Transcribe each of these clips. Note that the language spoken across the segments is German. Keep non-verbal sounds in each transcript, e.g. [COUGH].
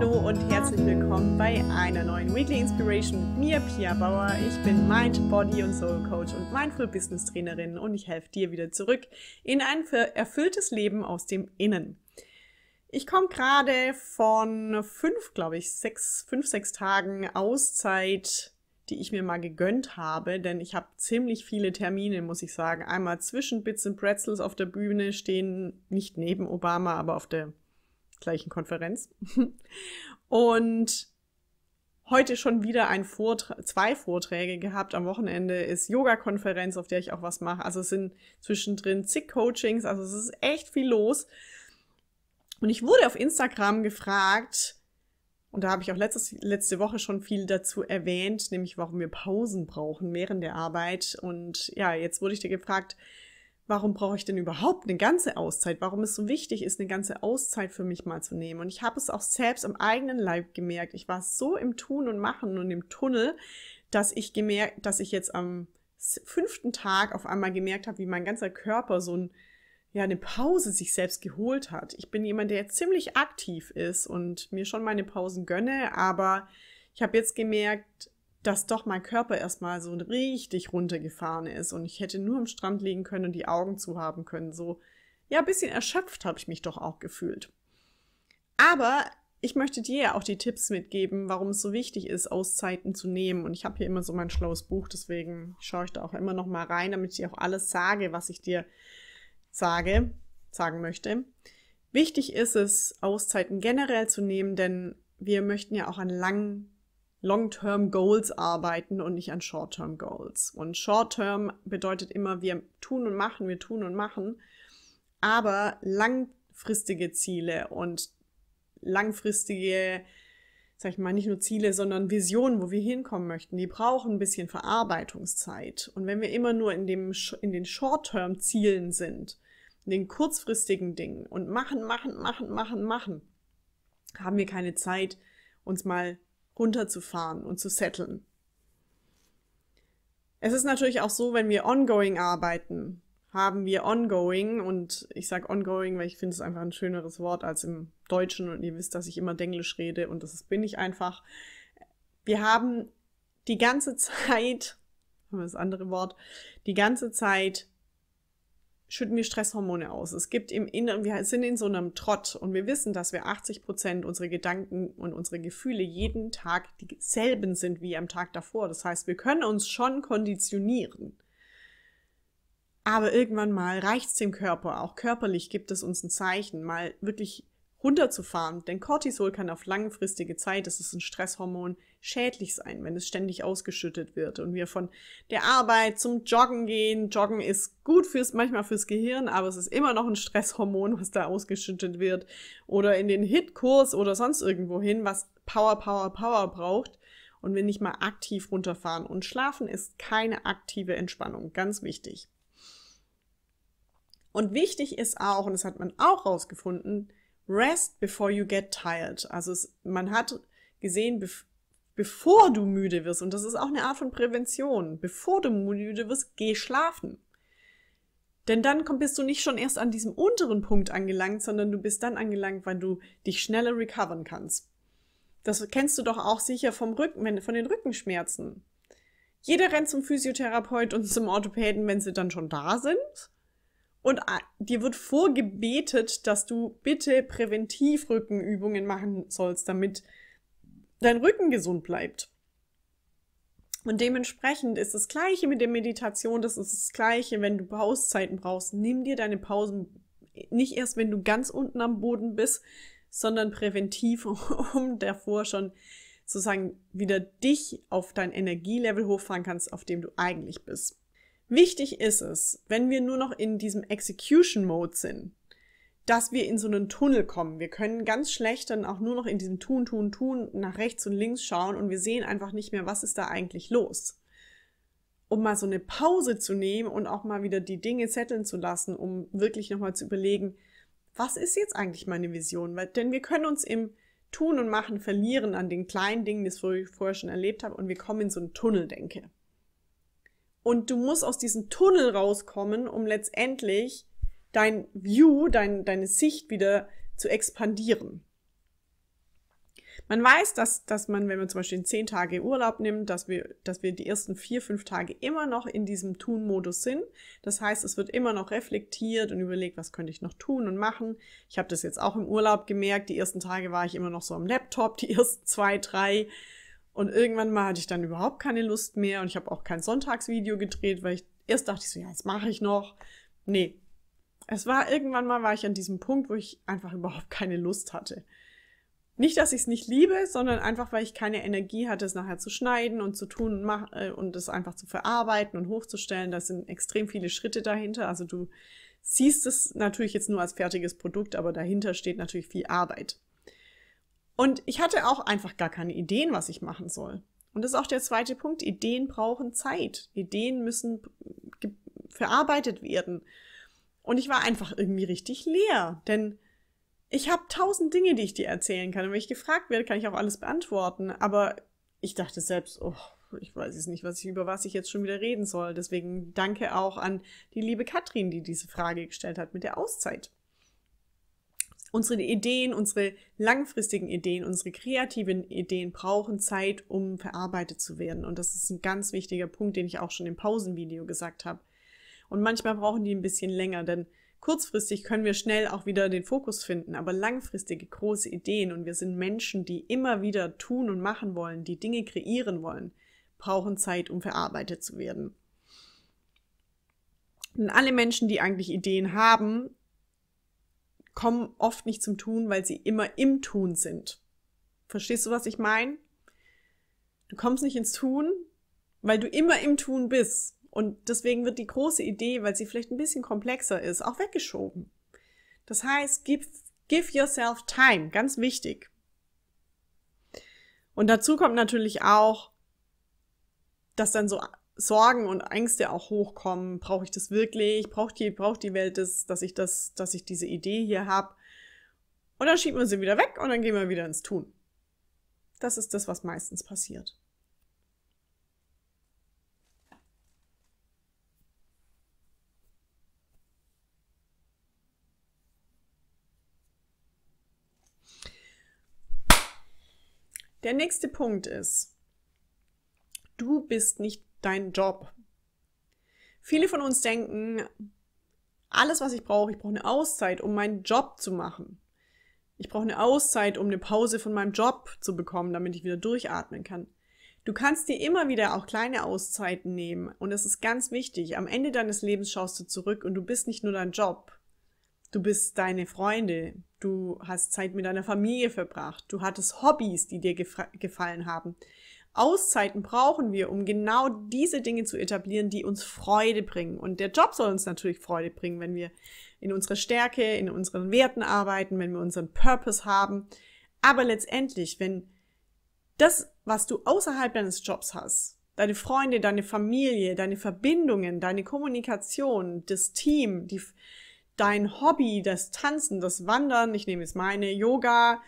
Hallo und herzlich willkommen bei einer neuen Weekly Inspiration mit mir, Pia Bauer. Ich bin Mind, Body und Soul Coach und Mindful Business Trainerin und ich helfe dir wieder zurück in ein erfülltes Leben aus dem Innen. Ich komme gerade von fünf, glaube ich, sechs, fünf, sechs Tagen Auszeit die ich mir mal gegönnt habe, denn ich habe ziemlich viele Termine, muss ich sagen. Einmal zwischen Bits und Pretzels auf der Bühne stehen, nicht neben Obama, aber auf der gleichen Konferenz. [LAUGHS] Und heute schon wieder ein Vortrag, zwei Vorträge gehabt. Am Wochenende ist Yoga-Konferenz, auf der ich auch was mache. Also es sind zwischendrin zig Coachings, also es ist echt viel los. Und ich wurde auf Instagram gefragt, und da habe ich auch letztes, letzte Woche schon viel dazu erwähnt, nämlich warum wir Pausen brauchen während der Arbeit. Und ja, jetzt wurde ich dir gefragt, warum brauche ich denn überhaupt eine ganze Auszeit? Warum es so wichtig ist, eine ganze Auszeit für mich mal zu nehmen. Und ich habe es auch selbst am eigenen Leib gemerkt. Ich war so im Tun und Machen und im Tunnel, dass ich gemerkt, dass ich jetzt am fünften Tag auf einmal gemerkt habe, wie mein ganzer Körper so ein, ja, eine Pause sich selbst geholt hat. Ich bin jemand, der ziemlich aktiv ist und mir schon meine Pausen gönne, aber ich habe jetzt gemerkt, dass doch mein Körper erstmal so richtig runtergefahren ist und ich hätte nur am Strand liegen können und die Augen zu haben können. So, ja, ein bisschen erschöpft habe ich mich doch auch gefühlt. Aber ich möchte dir ja auch die Tipps mitgeben, warum es so wichtig ist, Auszeiten zu nehmen. Und ich habe hier immer so mein schlaues Buch, deswegen schaue ich da auch immer noch mal rein, damit ich dir auch alles sage, was ich dir sage, sagen möchte. Wichtig ist es, Auszeiten generell zu nehmen, denn wir möchten ja auch an langen Long-Term Goals arbeiten und nicht an Short-Term Goals. Und Short-Term bedeutet immer, wir tun und machen, wir tun und machen. Aber langfristige Ziele und langfristige, sag ich mal, nicht nur Ziele, sondern Visionen, wo wir hinkommen möchten, die brauchen ein bisschen Verarbeitungszeit. Und wenn wir immer nur in, dem, in den Short-Term-Zielen sind, in den kurzfristigen Dingen und machen, machen, machen, machen, machen, haben wir keine Zeit, uns mal runterzufahren und zu setteln. Es ist natürlich auch so, wenn wir ongoing arbeiten, haben wir ongoing und ich sage ongoing, weil ich finde es einfach ein schöneres Wort als im Deutschen und ihr wisst, dass ich immer Denglisch rede und das bin ich einfach. Wir haben die ganze Zeit, [LAUGHS] haben wir das andere Wort, die ganze Zeit schütten wir Stresshormone aus. Es gibt im Inneren, wir sind in so einem Trott und wir wissen, dass wir 80 Prozent unserer Gedanken und unsere Gefühle jeden Tag dieselben sind wie am Tag davor. Das heißt, wir können uns schon konditionieren. Aber irgendwann mal reicht es dem Körper. Auch körperlich gibt es uns ein Zeichen, mal wirklich runterzufahren. Denn Cortisol kann auf langfristige Zeit, das ist ein Stresshormon, schädlich sein, wenn es ständig ausgeschüttet wird und wir von der Arbeit zum Joggen gehen. Joggen ist gut fürs, manchmal fürs Gehirn, aber es ist immer noch ein Stresshormon, was da ausgeschüttet wird oder in den Hitkurs oder sonst irgendwo hin, was Power, Power, Power braucht und wir nicht mal aktiv runterfahren. Und schlafen ist keine aktive Entspannung, ganz wichtig. Und wichtig ist auch, und das hat man auch rausgefunden, Rest before you get tired. Also es, man hat gesehen, bef bevor du müde wirst, und das ist auch eine Art von Prävention, bevor du müde wirst, geh schlafen. Denn dann bist du nicht schon erst an diesem unteren Punkt angelangt, sondern du bist dann angelangt, weil du dich schneller recovern kannst. Das kennst du doch auch sicher vom Rücken, von den Rückenschmerzen. Jeder rennt zum Physiotherapeut und zum Orthopäden, wenn sie dann schon da sind und äh, dir wird vorgebetet, dass du bitte präventiv Rückenübungen machen sollst, damit dein Rücken gesund bleibt. Und dementsprechend ist das Gleiche mit der Meditation, das ist das Gleiche, wenn du Pauszeiten brauchst. Nimm dir deine Pausen äh, nicht erst, wenn du ganz unten am Boden bist, sondern präventiv, [LAUGHS] um davor schon sozusagen wieder dich auf dein Energielevel hochfahren kannst, auf dem du eigentlich bist. Wichtig ist es, wenn wir nur noch in diesem Execution Mode sind, dass wir in so einen Tunnel kommen. Wir können ganz schlecht dann auch nur noch in diesem Tun, Tun, Tun nach rechts und links schauen und wir sehen einfach nicht mehr, was ist da eigentlich los. Um mal so eine Pause zu nehmen und auch mal wieder die Dinge zetteln zu lassen, um wirklich nochmal zu überlegen, was ist jetzt eigentlich meine Vision? Weil, denn wir können uns im Tun und Machen verlieren an den kleinen Dingen, die ich vorher schon erlebt habe und wir kommen in so einen Tunnel, denke. ich. Und du musst aus diesem Tunnel rauskommen, um letztendlich dein View, dein, deine Sicht wieder zu expandieren. Man weiß, dass, dass man, wenn man zum Beispiel zehn Tage Urlaub nimmt, dass wir, dass wir die ersten vier, fünf Tage immer noch in diesem Tun-Modus sind. Das heißt, es wird immer noch reflektiert und überlegt, was könnte ich noch tun und machen. Ich habe das jetzt auch im Urlaub gemerkt. Die ersten Tage war ich immer noch so am Laptop, die ersten zwei, drei. Und irgendwann mal hatte ich dann überhaupt keine Lust mehr und ich habe auch kein Sonntagsvideo gedreht, weil ich erst dachte ich so, ja, das mache ich noch. Nee. Es war irgendwann mal war ich an diesem Punkt, wo ich einfach überhaupt keine Lust hatte. Nicht, dass ich es nicht liebe, sondern einfach, weil ich keine Energie hatte, es nachher zu schneiden und zu tun und, äh, und es einfach zu verarbeiten und hochzustellen. Da sind extrem viele Schritte dahinter. Also du siehst es natürlich jetzt nur als fertiges Produkt, aber dahinter steht natürlich viel Arbeit. Und ich hatte auch einfach gar keine Ideen, was ich machen soll. Und das ist auch der zweite Punkt. Ideen brauchen Zeit. Ideen müssen verarbeitet werden. Und ich war einfach irgendwie richtig leer, denn ich habe tausend Dinge, die ich dir erzählen kann. Und wenn ich gefragt werde, kann ich auch alles beantworten. Aber ich dachte selbst, oh, ich weiß jetzt nicht, was ich, über was ich jetzt schon wieder reden soll. Deswegen danke auch an die liebe Katrin, die diese Frage gestellt hat mit der Auszeit unsere Ideen, unsere langfristigen Ideen, unsere kreativen Ideen brauchen Zeit, um verarbeitet zu werden. Und das ist ein ganz wichtiger Punkt, den ich auch schon im Pausenvideo gesagt habe. Und manchmal brauchen die ein bisschen länger, denn kurzfristig können wir schnell auch wieder den Fokus finden, aber langfristige große Ideen und wir sind Menschen, die immer wieder tun und machen wollen, die Dinge kreieren wollen, brauchen Zeit, um verarbeitet zu werden. Und alle Menschen, die eigentlich Ideen haben, kommen oft nicht zum Tun, weil sie immer im Tun sind. Verstehst du, was ich meine? Du kommst nicht ins Tun, weil du immer im Tun bist. Und deswegen wird die große Idee, weil sie vielleicht ein bisschen komplexer ist, auch weggeschoben. Das heißt, give, give yourself time, ganz wichtig. Und dazu kommt natürlich auch, dass dann so Sorgen und Ängste auch hochkommen. Brauche ich das wirklich? Braucht die, braucht die Welt das, dass ich das, dass ich diese Idee hier habe? Und dann schiebt man sie wieder weg und dann gehen wir wieder ins Tun. Das ist das, was meistens passiert. Der nächste Punkt ist, du bist nicht dein Job. Viele von uns denken, alles, was ich brauche, ich brauche eine Auszeit, um meinen Job zu machen. Ich brauche eine Auszeit, um eine Pause von meinem Job zu bekommen, damit ich wieder durchatmen kann. Du kannst dir immer wieder auch kleine Auszeiten nehmen und das ist ganz wichtig. Am Ende deines Lebens schaust du zurück und du bist nicht nur dein Job. Du bist deine Freunde, du hast Zeit mit deiner Familie verbracht, du hattest Hobbys, die dir gefallen haben, Auszeiten brauchen wir, um genau diese Dinge zu etablieren, die uns Freude bringen. Und der Job soll uns natürlich Freude bringen, wenn wir in unserer Stärke, in unseren Werten arbeiten, wenn wir unseren Purpose haben. Aber letztendlich, wenn das, was du außerhalb deines Jobs hast, deine Freunde, deine Familie, deine Verbindungen, deine Kommunikation, das Team, die, dein Hobby, das Tanzen, das Wandern, ich nehme jetzt meine, Yoga,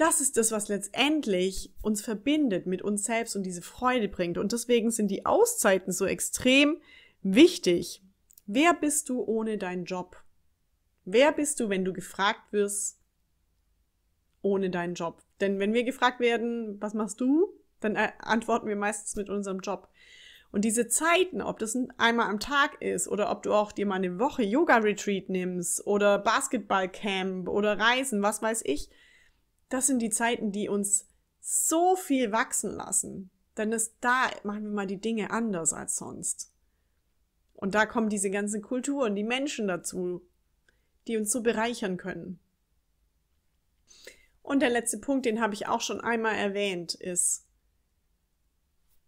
das ist das, was letztendlich uns verbindet mit uns selbst und diese Freude bringt. Und deswegen sind die Auszeiten so extrem wichtig. Wer bist du ohne deinen Job? Wer bist du, wenn du gefragt wirst ohne deinen Job? Denn wenn wir gefragt werden, was machst du? Dann äh, antworten wir meistens mit unserem Job. Und diese Zeiten, ob das einmal am Tag ist oder ob du auch dir mal eine Woche Yoga-Retreat nimmst oder Basketball-Camp oder Reisen, was weiß ich, das sind die Zeiten, die uns so viel wachsen lassen. Denn es, da machen wir mal die Dinge anders als sonst. Und da kommen diese ganzen Kulturen, die Menschen dazu, die uns so bereichern können. Und der letzte Punkt, den habe ich auch schon einmal erwähnt, ist,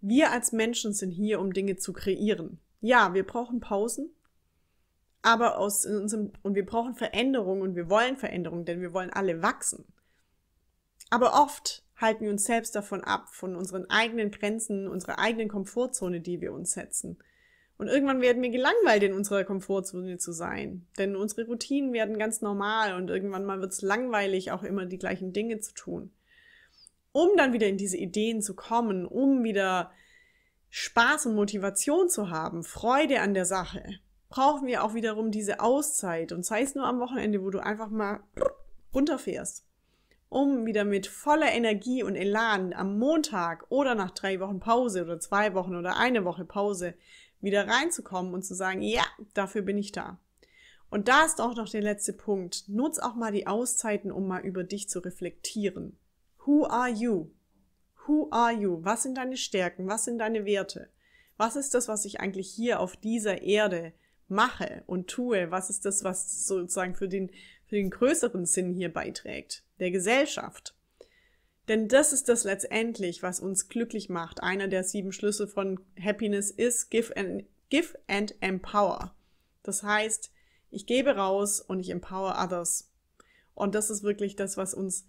wir als Menschen sind hier, um Dinge zu kreieren. Ja, wir brauchen Pausen, aber aus unserem, und wir brauchen Veränderung und wir wollen Veränderung, denn wir wollen alle wachsen. Aber oft halten wir uns selbst davon ab, von unseren eigenen Grenzen, unserer eigenen Komfortzone, die wir uns setzen. Und irgendwann werden wir gelangweilt, in unserer Komfortzone zu sein. Denn unsere Routinen werden ganz normal und irgendwann mal wird es langweilig, auch immer die gleichen Dinge zu tun. Um dann wieder in diese Ideen zu kommen, um wieder Spaß und Motivation zu haben, Freude an der Sache, brauchen wir auch wiederum diese Auszeit. Und sei es nur am Wochenende, wo du einfach mal runterfährst um wieder mit voller Energie und Elan am Montag oder nach drei Wochen Pause oder zwei Wochen oder eine Woche Pause wieder reinzukommen und zu sagen, ja, dafür bin ich da. Und da ist auch noch der letzte Punkt. Nutz auch mal die Auszeiten, um mal über dich zu reflektieren. Who are you? Who are you? Was sind deine Stärken? Was sind deine Werte? Was ist das, was ich eigentlich hier auf dieser Erde mache und tue? Was ist das, was sozusagen für den, für den größeren Sinn hier beiträgt? der Gesellschaft. Denn das ist das letztendlich, was uns glücklich macht. Einer der sieben Schlüssel von Happiness ist Give and, give and Empower. Das heißt, ich gebe raus und ich empower others. Und das ist wirklich das, was uns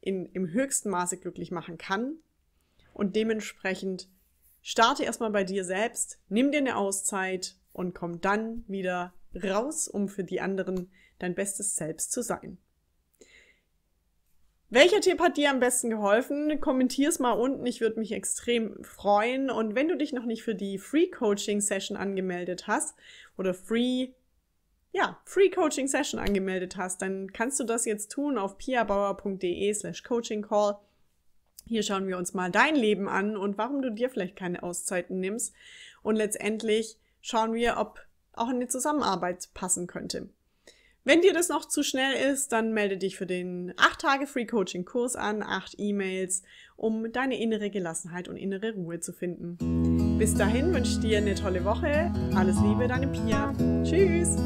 in, im höchsten Maße glücklich machen kann. Und dementsprechend starte erstmal bei dir selbst, nimm dir eine Auszeit und komm dann wieder raus, um für die anderen dein bestes Selbst zu sein. Welcher Tipp hat dir am besten geholfen? Kommentier's mal unten, ich würde mich extrem freuen. Und wenn du dich noch nicht für die Free Coaching Session angemeldet hast oder Free ja, Free Coaching Session angemeldet hast, dann kannst du das jetzt tun auf piabauer.de slash coaching call. Hier schauen wir uns mal dein Leben an und warum du dir vielleicht keine Auszeiten nimmst. Und letztendlich schauen wir, ob auch eine Zusammenarbeit passen könnte. Wenn dir das noch zu schnell ist, dann melde dich für den 8 Tage Free Coaching Kurs an, 8 E-Mails, um deine innere Gelassenheit und innere Ruhe zu finden. Bis dahin wünsche ich dir eine tolle Woche. Alles Liebe, deine Pia. Tschüss.